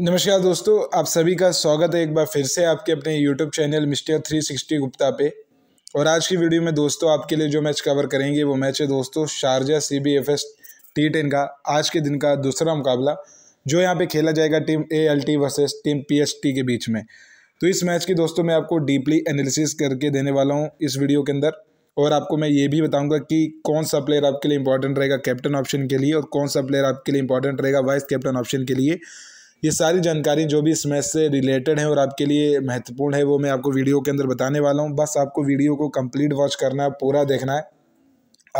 नमस्कार दोस्तों आप सभी का स्वागत है एक बार फिर से आपके अपने YouTube channel mister three sixty Gupta पे और आज की वीडियो में दोस्तों आपके लिए जो मैच कवर करेंगे वो मैच है दोस्तों Sharjah C B F S T ten का आज के दिन का दूसरा मुकाबला जो यहाँ पे खेला जाएगा team A L T versus team P S T के बीच में तो इस मैच की दोस्तों मैं आपको डीपली एनालिसिस करके देने वाला हूँ इस वीडियो के अंदर और आपको मैं ये भी बताऊंगा कि कौन सा प्लेयर आपके लिए इंपॉर्टेंट रहेगा कैप्टन ऑप्शन के लिए और कौन सा प्लेयर आपके लिए इंपॉर्टेंट रहेगा वाइस कैप्टन ऑप्शन के लिए ये सारी जानकारी जो भी इस मैच से रिलेटेड है और आपके लिए महत्वपूर्ण है वो मैं आपको वीडियो के अंदर बताने वाला हूँ बस आपको वीडियो को कंप्लीट वॉच करना है पूरा देखना है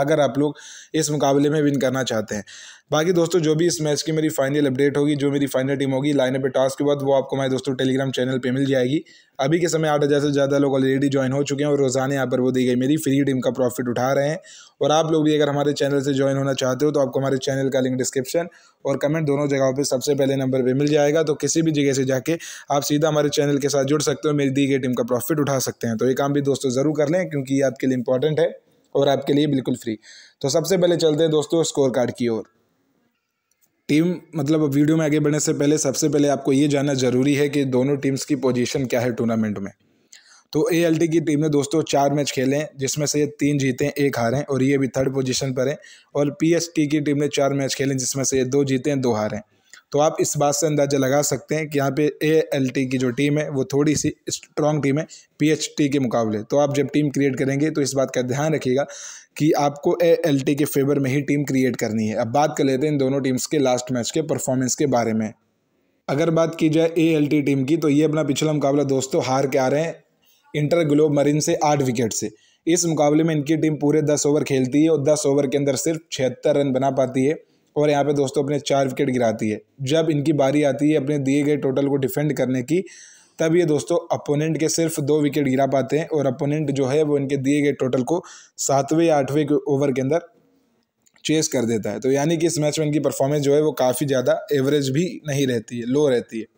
अगर आप लोग इस मुकाबले में विन करना चाहते हैं बाकी दोस्तों जो भी इस मैच की मेरी फाइनल अपडेट होगी जो मेरी फाइनल टीम होगी लाइन पे टास्क के बाद वो आपको हमारे दोस्तों टेलीग्राम चैनल पे मिल जाएगी अभी के समय आठ हज़ार से ज़्यादा लोग ऑलरेडी ज्वाइन हो चुके हैं और रोज़ाना यहाँ पर वो दी गई मेरी फ्री टीम का प्रॉफिट उठा रहे हैं और आप लोग भी अगर हमारे चैनल से ज्वाइन होना चाहते हो तो आपको हमारे चैनल का लिंक डिस्क्रिप्शन और कमेंट दोनों जगहों पर सबसे पहले नंबर पर मिल जाएगा तो किसी भी जगह से जाके आप सीधा हमारे चैनल के साथ जुड़ सकते हो मेरी दी गई टीम का प्रॉफिट उठा सकते हैं तो ये काम भी दोस्तों ज़रूर कर लें क्योंकि ये आपके लिए इंपॉर्टेंट है और आपके लिए बिल्कुल फ्री तो सबसे पहले चलते हैं दोस्तों स्कोर कार्ड की ओर टीम मतलब वीडियो में आगे बढ़ने से पहले सबसे पहले आपको ये जानना ज़रूरी है कि दोनों टीम्स की पोजीशन क्या है टूर्नामेंट में तो ए की टीम ने दोस्तों चार मैच खेले हैं जिसमें से ये तीन जीते हैं एक हारे और ये भी थर्ड पोजीशन पर हैं और पी की टीम ने चार मैच खेले जिसमें से ये दो जीते हैं दो हारें तो आप इस बात से अंदाज़ा लगा सकते हैं कि यहाँ पे ए एल टी की जो टीम है वो थोड़ी सी स्ट्रॉन्ग टीम है पी एच टी के मुकाबले तो आप जब टीम क्रिएट करेंगे तो इस बात का ध्यान रखिएगा कि आपको ए एल टी के फेवर में ही टीम क्रिएट करनी है अब बात कर लेते हैं इन दोनों टीम्स के लास्ट मैच के परफॉर्मेंस के बारे में अगर बात की जाए ए टीम की तो ये अपना पिछला मुकाबला दोस्तों हार के आ रहे हैं इंटर ग्लोब मरीन से आठ विकेट से इस मुकाबले में इनकी टीम पूरे दस ओवर खेलती है और दस ओवर के अंदर सिर्फ छिहत्तर रन बना पाती है और यहाँ पे दोस्तों अपने चार विकेट गिराती है जब इनकी बारी आती है अपने दिए गए टोटल को डिफेंड करने की तब ये दोस्तों अपोनेंट के सिर्फ दो विकेट गिरा पाते हैं और अपोनेंट जो है वो इनके दिए गए टोटल को सातवें या आठवें ओवर के अंदर चेस कर देता है तो यानी कि इस मैच में इनकी परफॉर्मेंस जो है वो काफ़ी ज़्यादा एवरेज भी नहीं रहती है लो रहती है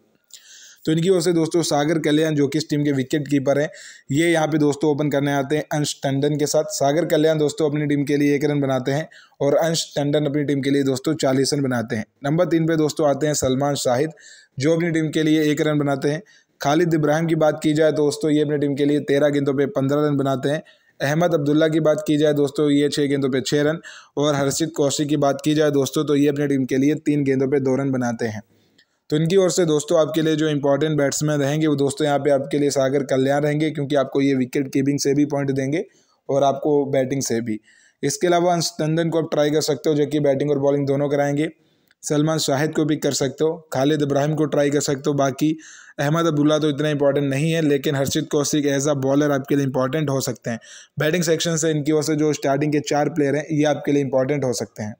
तो इनकी ओर से दोस्तों सागर कल्याण जो कि इस टीम के विकेट कीपर हैं ये यहाँ पे दोस्तों ओपन करने आते हैं अंश टंडन के साथ सागर कल्याण दोस्तों अपनी टीम के लिए एक रन बनाते हैं और अंश टंडन अपनी टीम के लिए दोस्तों चालीस रन बनाते हैं नंबर तीन पे दोस्तों आते हैं सलमान शाहिद जो अपनी टीम के लिए एक रन बनाते हैं खालिद इब्राहिम की बात की जाए दोस्तों ये अपनी टीम के लिए तेरह गेंदों पर पंद्रह रन बनाते हैं अहमद अब्दुल्ला की बात की जाए दोस्तों ये छः गेंदों पे छः रन और हर्षित कौशिक की बात की जाए दोस्तों तो ये अपनी टीम के लिए तीन गेंदों पे दो रन बनाते हैं तो इनकी ओर से दोस्तों आपके लिए जो इंपॉर्टेंट बैट्समैन रहेंगे वो दोस्तों यहाँ पे आपके लिए सागर कल्याण रहेंगे क्योंकि आपको ये विकेट कीपिंग से भी पॉइंट देंगे और आपको बैटिंग से भी इसके अलावा अंश टंडन को आप ट्राई कर सकते हो जो कि बैटिंग और बॉलिंग दोनों कराएंगे सलमान शाहिद को पिक कर सकते हो खालिद इब्राहिम को ट्राई कर सकते हो बाकी अहमद अब्दुल्ला तो इतना इंपॉर्टेंट नहीं है लेकिन Harshit Kaushik as a bowler आपके लिए इंपॉर्टेंट हो सकते हैं बैटिंग सेक्शन से इनकी ओर से जो स्टार्टिंग के चार प्लेयर हैं ये आपके लिए इंपॉर्टेंट हो सकते हैं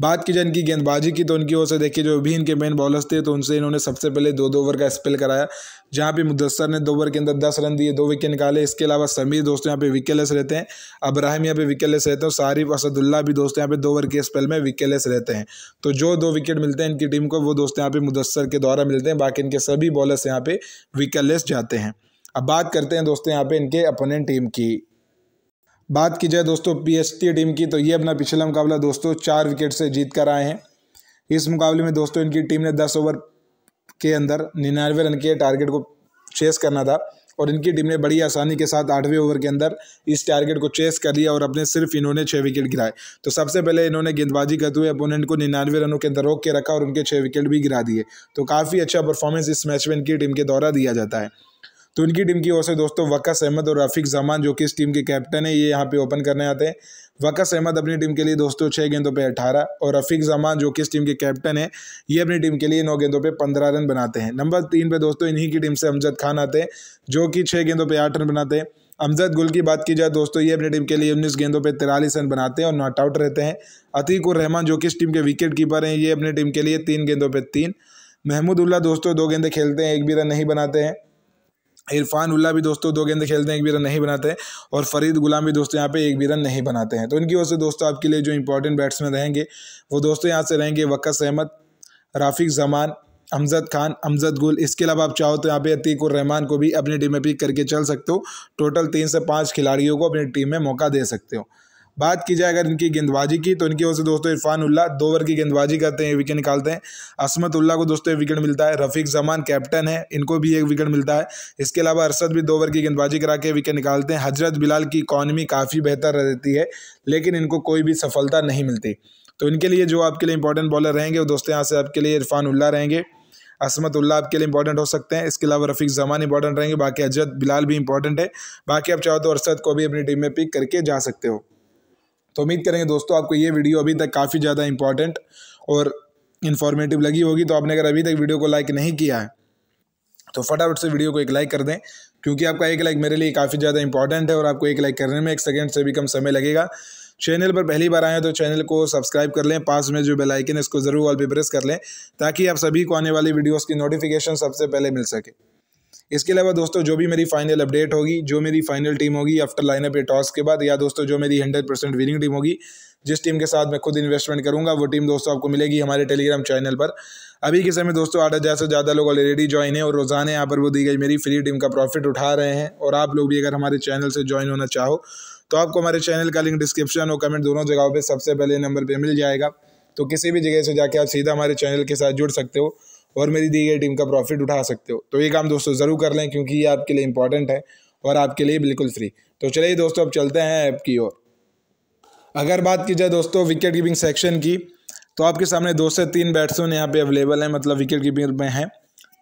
बात की जाए इनकी गेंदबाजी की तो उनकी ओर से देखिए जो भी इनके मेन बॉलर्स थे तो उनसे इन्होंने सबसे पहले दो दो ओवर का स्पेल कराया जहाँ पे मुदस्सर ने दो ओवर के अंदर दस रन दिए दो विकेट निकाले इसके अलावा समीर दोस्तों यहाँ पे विकेटलेस रहते हैं अब्राहिम यहाँ पे विकेटलेस रहते हैं सारिफ असदुल्ला भी दोस्तों यहाँ पे दो ओवर के स्पेल में विकेटलेस रहते हैं तो जो दो विकेट मिलते हैं इनकी टीम को वो दोस्तों यहाँ पे मुदस्सर के द्वारा मिलते हैं बाकी इनके सभी बॉलर्स यहाँ पे विकेटलेस जाते हैं अब बात करते हैं दोस्तों यहाँ पे इनके अपोनेंट टीम की बात की जाए दोस्तों पीएसटी टीम की तो ये अपना पिछला मुकाबला दोस्तों चार विकेट से जीत कर आए हैं इस मुकाबले में दोस्तों इनकी टीम ने दस ओवर के अंदर निन्यानवे रन के टारगेट को चेस करना था और इनकी टीम ने बड़ी आसानी के साथ आठवें ओवर के अंदर इस टारगेट को चेस कर लिया और अपने सिर्फ इन्होंने छः विकेट गिराए तो सबसे पहले इन्होंने गेंदबाजी करते हुए अपोनेंट को निन्यानवे रनों के अंदर रोक के रखा और उनके छः विकेट भी गिरा दिए तो काफ़ी अच्छा परफॉर्मेंस इस मैच में इनकी टीम के द्वारा दिया जाता है तो इनकी टीम की ओर से दोस्तों वक्स अहमद और रफीक जमान जो कि इस टीम के कैप्टन है ये यहाँ पे ओपन करने आते हैं वक्स अहमद अपनी टीम के लिए दोस्तों छः गेंदों पे अठारह और रफीक जमान जो कि इस टीम के कैप्टन है ये अपनी टीम के लिए नौ गेंदों पे पंद्रह रन बनाते हैं नंबर तीन पे दोस्तों इन्हीं की टीम से अमजद खान आते हैं जो कि छः गेंदों पर आठ रन बनाते हैं अमजद गुल की बात की जाए दोस्तों ये अपनी टीम के लिए उन्नीस गेंदों पर तिरालीस रन बनाते हैं और नॉट आउट रहते हैं अतीक और रहमान जो कि इस टीम के विकेट कीपर हैं ये अपनी टीम के लिए तीन गेंदों पर तीन महमूदुल्ला दोस्तों दो गेंदे खेलते हैं एक भी रन नहीं बनाते हैं इरफान उल्ला भी दोस्तों दो गेंद खेलते हैं एक भी रन नहीं बनाते और फरीद गुलाम भी दोस्तों यहाँ पे एक भी रन नहीं बनाते हैं तो इनकी वजह से दोस्तों आपके लिए जो इंपॉर्टेंट बैट्समैन रहेंगे वो दोस्तों यहाँ से रहेंगे वक्स अहमद राफिक जमान अमजद खान अमजद गुल इसके अलावा आप चाहो तो यहाँ पे अतीक और रहमान को भी अपनी टीम में पिक करके चल सकते हो टोटल तीन से पाँच खिलाड़ियों को अपनी टीम में मौका दे सकते हो बात की जाए अगर इनकी गेंदबाजी की तो इनकी ओर से दोस्तों इरफान उल्ला दो ओवर की गेंदबाजी करते हैं विकेट निकालते हैं असमत उल्ला को दोस्तों एक विकेट मिलता है रफीक जमान कैप्टन है इनको भी एक विकेट मिलता है इसके अलावा अरसद भी दो ओवर की गेंदबाजी करा के विकेट निकालते हैं हजरत बिलाल की इकॉनमी काफ़ी बेहतर रहती है लेकिन इनको कोई भी सफलता नहीं मिलती तो इनके लिए जो आपके लिए इंपॉर्टेंट बॉलर रहेंगे वो दोस्तों यहाँ से आपके लिए इरफान उल्ला रहेंगे असमत उल्ला आपके लिए इंपॉर्टेंट हो सकते हैं इसके अलावा रफीक जमान इंपॉर्टेंट रहेंगे बाकी अजरत बिलाल भी इंपॉर्टेंट है बाकी आप चाहो तो अरसद को भी अपनी टीम में पिक करके जा सकते हो तो उम्मीद करेंगे दोस्तों आपको ये वीडियो अभी तक काफ़ी ज़्यादा इंपॉर्टेंट और इन्फॉर्मेटिव लगी होगी तो आपने अगर अभी तक वीडियो को लाइक नहीं किया है तो फटाफट से वीडियो को एक लाइक कर दें क्योंकि आपका एक लाइक मेरे लिए काफ़ी ज़्यादा इंपॉर्टेंट है और आपको एक लाइक करने में एक सेकेंड से भी कम समय लगेगा चैनल पर पहली बार आए तो चैनल को सब्सक्राइब कर लें पास में जो बेल आइकन है इसको ज़रूर ऑल पे प्रेस कर लें ताकि आप सभी को आने वाली वीडियोस की नोटिफिकेशन सबसे पहले मिल सके इसके अलावा दोस्तों जो भी मेरी फाइनल अपडेट होगी जो मेरी फाइनल टीम होगी आफ्टर लाइनअप या टॉस के बाद या दोस्तों जो मेरी हंड्रेड परसेंट विनिंग टीम होगी जिस टीम के साथ मैं खुद इन्वेस्टमेंट करूंगा वो टीम दोस्तों आपको मिलेगी हमारे टेलीग्राम चैनल पर अभी के समय दोस्तों आठ हज़ार से ज़्यादा लोग ऑलरेडी ज्वाइन है और रोज़ाना यहाँ पर वो दी गई मेरी फ्री टीम का प्रॉफिट उठा रहे हैं और आप लोग भी अगर हमारे चैनल से ज्वाइन होना चाहो तो आपको हमारे चैनल का लिंक डिस्क्रिप्शन और कमेंट दोनों जगहों पर सबसे पहले नंबर पर मिल जाएगा तो किसी भी जगह से जाके आप सीधा हमारे चैनल के साथ जुड़ सकते हो और मेरी दी गई टीम का प्रॉफिट उठा सकते हो तो ये काम दोस्तों ज़रूर कर लें क्योंकि ये आपके लिए इंपॉर्टेंट है और आपके लिए बिल्कुल फ्री तो चलिए दोस्तों अब चलते हैं ऐप की ओर अगर बात की जाए दोस्तों विकेट कीपिंग सेक्शन की तो आपके सामने दो से तीन बैट्समैन यहाँ पे अवेलेबल हैं मतलब विकेट कीपिंग में हैं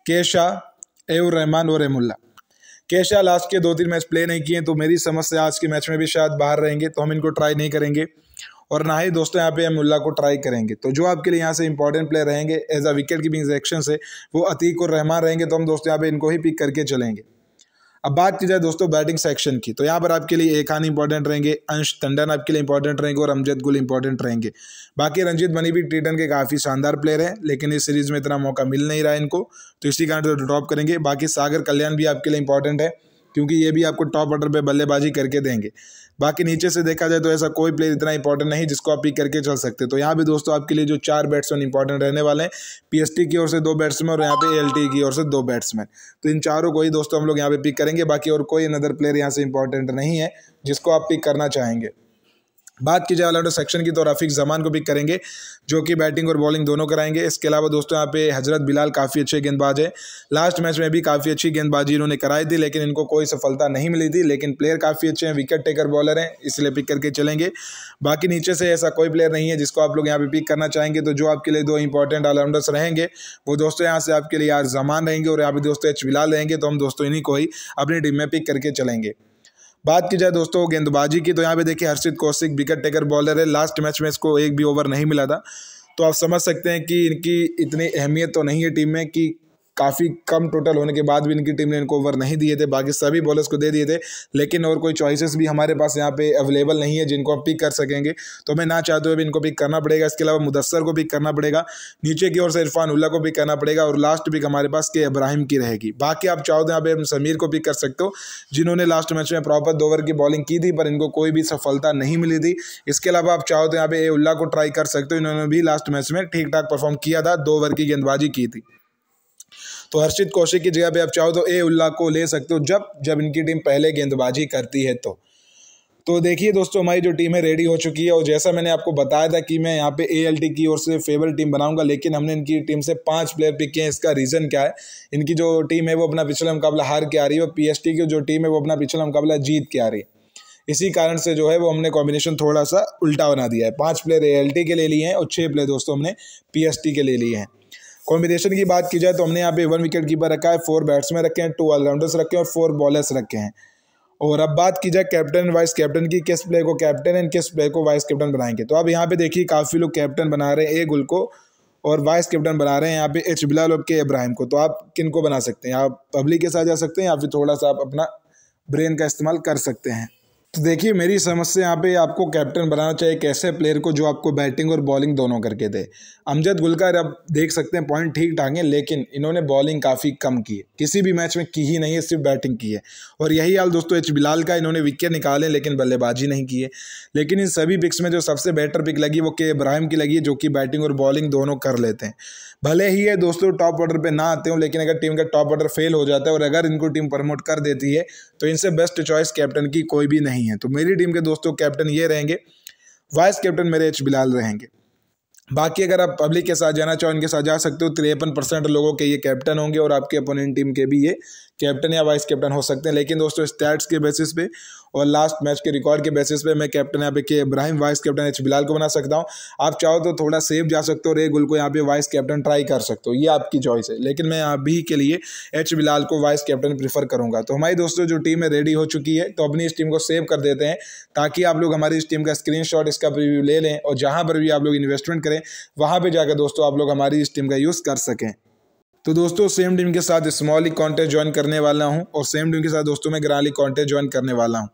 के शाह एवर रहमान और रेमुल्ला के शाह लास्ट के दो तीन मैच प्ले नहीं किए तो मेरी समझ से आज के मैच में भी शायद बाहर रहेंगे तो हम इनको ट्राई नहीं करेंगे और ना ही दोस्तों यहाँ पे हम मुल्ला को ट्राई करेंगे तो जो आपके लिए यहाँ से इंपॉर्टेंट प्लेयर रहेंगे as a wicket keeping section से वो अतीक और रहमान रहेंगे तो हम दोस्तों यहाँ पे इनको ही पिक करके चलेंगे अब बात की जाए दोस्तों बैटिंग सेक्शन की तो यहाँ पर आपके लिए एक खान इंपॉर्टेंट रहेंगे अंश टंडन आपके लिए इंपॉर्टेंट रहेंगे और अमजद गुल इंपॉर्टेंट रहेंगे बाकी रंजीत मनी भी टी के काफ़ी शानदार प्लेयर हैं लेकिन इस सीरीज़ में इतना मौका मिल नहीं रहा है इनको तो इसी कारण ड्रॉप करेंगे बाकी सागर कल्याण भी आपके लिए इंपॉर्टेंट है क्योंकि ये भी आपको टॉप ऑर्डर पे बल्लेबाजी करके देंगे बाकी नीचे से देखा जाए तो ऐसा कोई प्लेयर इतना इंपॉर्टेंट नहीं जिसको आप पिक करके चल सकते तो यहाँ भी दोस्तों आपके लिए जो चार बैट्समैन इंपॉर्टेंट रहने वाले हैं पीएसटी की ओर से दो बैट्समैन और यहाँ पे एलटी की ओर से दो बैट्समैन तो इन चारों को ही दोस्तों हम लोग यहाँ पे पिक करेंगे बाकी और कोई अनदर प्लेयर यहाँ से इंपॉर्टेंट नहीं है जिसको आप पिक करना चाहेंगे बात की जाए ऑलराउंडर सेक्शन की तो रफीक जमान को पिक करेंगे जो कि बैटिंग और बॉलिंग दोनों कराएंगे इसके अलावा दोस्तों यहाँ पे हजरत बिलाल काफ़ी अच्छे गेंदबाज है लास्ट मैच में भी काफ़ी अच्छी गेंदबाजी इन्होंने कराई थी लेकिन इनको कोई सफलता नहीं मिली थी लेकिन प्लेयर काफ़ी अच्छे हैं विकेट टेकर बॉलर हैं इसलिए पिक करके चलेंगे बाकी नीचे से ऐसा कोई प्लेयर नहीं है जिसको आप लोग यहाँ पर पिक करना चाहेंगे तो जो आपके लिए दो इंपॉर्टेंट ऑलराउंडर्स रहेंगे वो दोस्तों यहाँ से आपके लिए यार जमान रहेंगे और यहाँ पर दोस्तों एच बिलाल रहेंगे तो हम दोस्तों इन्हीं को ही अपनी टीम में पिक करके चलेंगे बात की जाए दोस्तों गेंदबाजी की तो यहाँ पे देखिए Harshit Kaushik wicket taker bowler है लास्ट मैच में इसको एक भी ओवर नहीं मिला था तो आप समझ सकते हैं कि इनकी इतनी अहमियत तो नहीं है टीम में कि काफ़ी कम टोटल होने के बाद भी इनकी टीम ने इनको ओवर नहीं दिए थे बाकी सभी बॉलर्स को दे दिए थे लेकिन और कोई चॉइसेस भी हमारे पास यहाँ पे अवेलेबल नहीं है जिनको हम पिक कर सकेंगे तो मैं ना चाहते हुए भी इनको पिक करना पड़ेगा इसके अलावा मुदस्सर को पिक करना पड़ेगा नीचे की ओर से इरफान उल्ला को पिक करना पड़ेगा और लास्ट पिक हमारे पास के इब्राहिम की रहेगी बाकी आप चाहो तो यहाँ पे हम समीर को पिक कर सकते हो जिन्होंने लास्ट मैच में प्रॉपर दो ओवर की बॉलिंग की थी पर इनको कोई भी सफलता नहीं मिली थी इसके अलावा आप चाहो तो यहाँ पे ए उल्ला को ट्राई कर सकते हो इन्होंने भी लास्ट मैच में ठीक ठाक परफॉर्म किया था दो ओवर की गेंदबाजी की थी तो हर्षित कौशिक की जगह पे आप चाहो तो ए उल्ला को ले सकते हो जब जब इनकी टीम पहले गेंदबाजी करती है तो तो देखिए दोस्तों हमारी जो टीम है रेडी हो चुकी है और जैसा मैंने आपको बताया था कि मैं यहाँ पे ए की ओर से फेवरेट टीम बनाऊंगा लेकिन हमने इनकी टीम से पांच प्लेयर पिक किए हैं इसका रीज़न क्या है इनकी जो टीम है वो अपना पिछला मुकाबला हार के आ रही है और पी की जो टीम है वो अपना पिछला मुकाबला जीत के आ रही है इसी कारण से जो है वो हमने कॉम्बिनेशन थोड़ा सा उल्टा बना दिया है पाँच प्लेयर ए के ले लिए हैं और छः प्लेयर दोस्तों हमने पी के ले लिए हैं कॉम्बिनेशन की बात की जाए तो हमने यहाँ पे वन विकेट कीपर रखा है फोर बैट्समैन रखे हैं टू ऑलराउंडर्स रखे हैं और फोर बॉलर्स रखे हैं और अब बात की जाए कैप्टन वाइस कैप्टन की किस प्लेयर को कैप्टन एंड किस प्लेयर को वाइस कैप्टन बनाएंगे तो अब यहाँ पे देखिए काफ़ी लोग कैप्टन बना रहे हैं ए गुल को और वाइस कैप्टन बना रहे हैं यहाँ पे एच बिलाल और के इब्राहिम को तो आप किन को बना सकते हैं आप पब्लिक के साथ जा सकते हैं या फिर थोड़ा सा आप अपना ब्रेन का इस्तेमाल कर सकते हैं तो देखिए मेरी समझ से यहाँ पे आपको कैप्टन बनाना चाहिए एक ऐसे प्लेयर को जो आपको बैटिंग और बॉलिंग दोनों करके दे अमजद गुलकर अब देख सकते हैं पॉइंट ठीक ठाक है लेकिन इन्होंने बॉलिंग काफ़ी कम की है किसी भी मैच में की ही नहीं है सिर्फ बैटिंग की है और यही हाल दोस्तों एच बिलाल का इन्होंने विकेट निकाले लेकिन बल्लेबाजी नहीं की है लेकिन इन सभी पिक्स में जो सबसे बेटर पिक लगी वो के इब्राहिम की लगी जो कि बैटिंग और बॉलिंग दोनों कर लेते हैं भले ही ये दोस्तों टॉप ऑर्डर पर ना आते हो लेकिन अगर टीम का टॉप ऑर्डर फेल हो जाता है और अगर इनको टीम प्रमोट कर देती है तो इनसे बेस्ट चॉइस कैप्टन की कोई भी नहीं है तो मेरी टीम के दोस्तों कैप्टन ये रहेंगे वाइस कैप्टन मेरे एच बिलाल रहेंगे बाकी अगर आप पब्लिक के साथ जाना चाहो इनके साथ जा सकते हो तिरपन परसेंट लोगों के ये कैप्टन होंगे और आपके अपोनेंट टीम के भी ये कैप्टन या वाइस कैप्टन हो सकते हैं लेकिन दोस्तों स्टैट्स के बेसिस पे और लास्ट मैच के रिकॉर्ड के बेसिस पे मैं कैप्टन यहाँ पे K Ibrahim vice captain H Bilal को बना सकता हूँ आप चाहो तो थोड़ा सेव जा सकते हो रे गुल को यहाँ पे वाइस कैप्टन ट्राई कर सकते हो ये आपकी चॉइस है लेकिन मैं अभी के लिए एच बिलाल को वाइस कैप्टन प्रीफर करूँगा तो हमारी दोस्तों जो टीम है रेडी हो चुकी है तो अपनी इस टीम को सेव कर देते हैं ताकि आप लोग हमारी इस टीम का स्क्रीन इसका रिव्यू ले लें और जहाँ पर भी आप लोग इन्वेस्टमेंट करें वहाँ पर जाकर दोस्तों आप लोग हमारी इस टीम का यूज़ कर सकें तो दोस्तों सेम टीम के साथ स्मॉल लीग कॉन्टेस्ट ज्वाइन करने वाला हूँ और सेम टीम के साथ दोस्तों मैं ग्रांड लीग कॉन्टेस्ट ज्वाइन करने वाला हूँ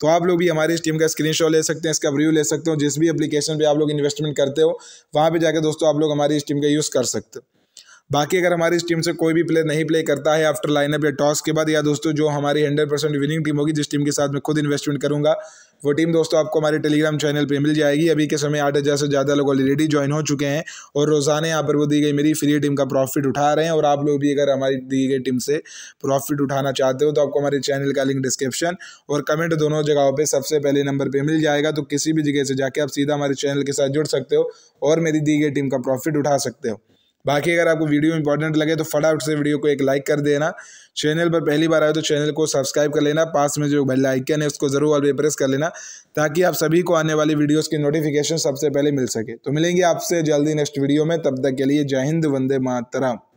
तो आप लोग भी हमारी इस टीम का स्क्रीनशॉट ले सकते हैं इसका व्यू ले सकते हो जिस भी एप्लीकेशन पे आप लोग इन्वेस्टमेंट करते हो वहाँ पे जाकर दोस्तों आप लोग हमारी इस टीम का यूज़ कर सकते हो बाकी अगर हमारी इस टीम से कोई भी प्लेयर नहीं प्ले करता है आफ्टर लाइनअप या टॉस के बाद या दोस्तों जो हमारी हंड्रेड परसेंट विनिंग टीम होगी जिस टीम के साथ मैं खुद इन्वेस्टमेंट करूँगा वो टीम दोस्तों आपको हमारे टेलीग्राम चैनल पे मिल जाएगी अभी के समय आठ हज़ार से ज़्यादा लोग ऑलरेडी ज्वाइन हो चुके हैं और रोज़ाना यहाँ पर वो दी गई मेरी फ्री टीम का प्रॉफिट उठा रहे हैं और आप लोग भी अगर हमारी दी गई टीम से प्रॉफिट उठाना चाहते हो तो आपको हमारे चैनल का लिंक डिस्क्रिप्शन और कमेंट दोनों जगहों पर सबसे पहले नंबर पर मिल जाएगा तो किसी भी जगह से जाके आप सीधा हमारे चैनल के साथ जुड़ सकते हो और मेरी दी गई टीम का प्रॉफिट उठा सकते हो बाकी अगर आपको वीडियो इंपॉर्टेंट लगे तो फटाफट से वीडियो को एक लाइक कर देना चैनल पर पहली बार आए तो चैनल को सब्सक्राइब कर लेना पास में जो बेल आइकन है उसको ज़रूर और प्रेस कर लेना ताकि आप सभी को आने वाली वीडियोज़ की नोटिफिकेशन सबसे पहले मिल सके तो मिलेंगे आपसे जल्दी नेक्स्ट वीडियो में तब तक के लिए जय हिंद वंदे मातराम